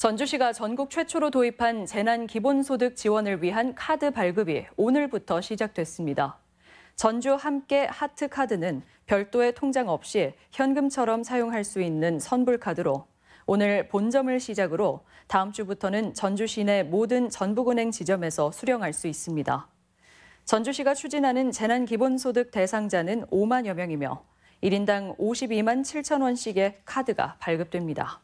전주시가 전국 최초로 도입한 재난 기본소득 지원을 위한 카드 발급이 오늘부터 시작됐습니다. 전주 함께 하트 카드는 별도의 통장 없이 현금처럼 사용할 수 있는 선불 카드로 오늘 본점을 시작으로 다음 주부터는 전주 시내 모든 전북은행 지점에서 수령할 수 있습니다. 전주시가 추진하는 재난기본소득 대상자는 5만여 명이며 1인당 52만 7천 원씩의 카드가 발급됩니다.